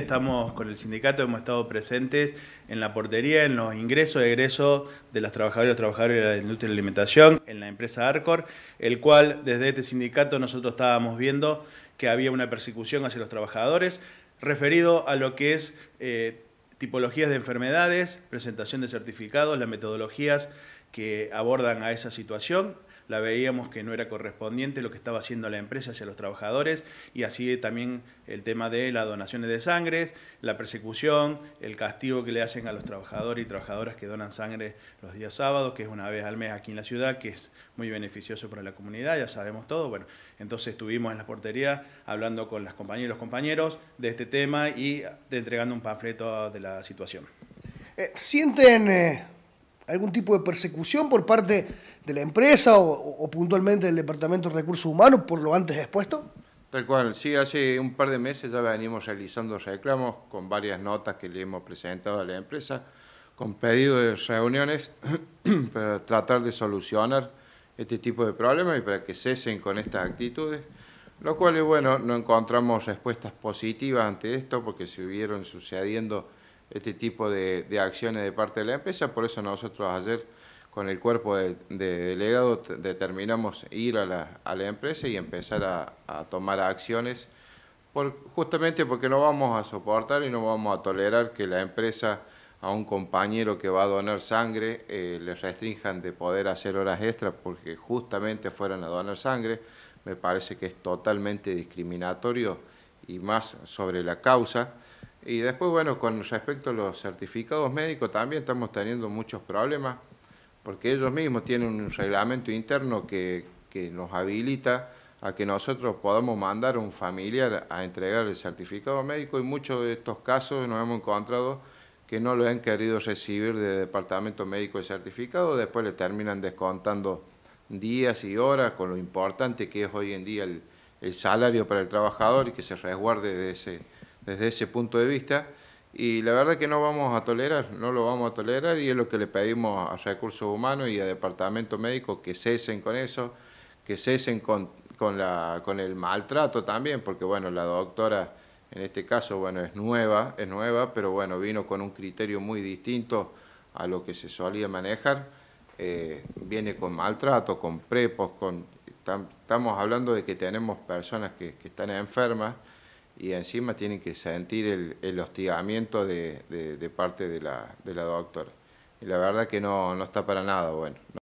Estamos con el sindicato, hemos estado presentes en la portería, en los ingresos y egresos de las trabajadoras y los trabajadores de la industria de la alimentación, en la empresa Arcor, el cual desde este sindicato nosotros estábamos viendo que había una persecución hacia los trabajadores referido a lo que es eh, tipologías de enfermedades, presentación de certificados, las metodologías que abordan a esa situación la veíamos que no era correspondiente lo que estaba haciendo la empresa hacia los trabajadores y así también el tema de las donaciones de sangre, la persecución, el castigo que le hacen a los trabajadores y trabajadoras que donan sangre los días sábados, que es una vez al mes aquí en la ciudad, que es muy beneficioso para la comunidad, ya sabemos todo. Bueno, entonces estuvimos en la portería hablando con las compañeras y los compañeros de este tema y entregando un panfleto de la situación. Eh, ¿Sienten eh, algún tipo de persecución por parte de la empresa o, puntualmente del Departamento de Recursos Humanos por lo antes expuesto? Tal cual, sí, hace un par de meses ya venimos realizando reclamos con varias notas que le hemos presentado a la empresa, con pedidos de reuniones para tratar de solucionar este tipo de problemas y para que cesen con estas actitudes, lo cual, es bueno, no encontramos respuestas positivas ante esto porque se hubieron sucediendo este tipo de, acciones de parte de la empresa. Por eso nosotros ayer con el cuerpo de, delegado determinamos ir a la, empresa y empezar a, tomar acciones, justamente porque no vamos a soportar y no vamos a tolerar que la empresa a un compañero que va a donar sangre eh, le restrinjan de poder hacer horas extras porque justamente fueran a donar sangre. Me parece que es totalmente discriminatorio y más sobre la causa. Y después, bueno, con respecto a los certificados médicos, también estamos teniendo muchos problemas, porque ellos mismos tienen un reglamento interno que, nos habilita a que nosotros podamos mandar a un familiar a entregar el certificado médico y muchos de estos casos nos hemos encontrado que no lo han querido recibir del departamento médico el certificado, después le terminan descontando días y horas con lo importante que es hoy en día el salario para el trabajador y que se resguarde de ese desde ese punto de vista y la verdad que no vamos a tolerar, no lo vamos a tolerar y es lo que le pedimos a recursos humanos y a departamento médico que cesen con eso, que cesen con, el maltrato también, porque bueno, la doctora en este caso, bueno, es nueva, es nueva, pero bueno, vino con un criterio muy distinto a lo que se solía manejar, eh, viene con maltrato, con prepos, con, estamos hablando de que tenemos personas que están enfermas, y encima tienen que sentir el, hostigamiento de, parte de la, de la, doctora. Y la verdad que no, no está para nada bueno.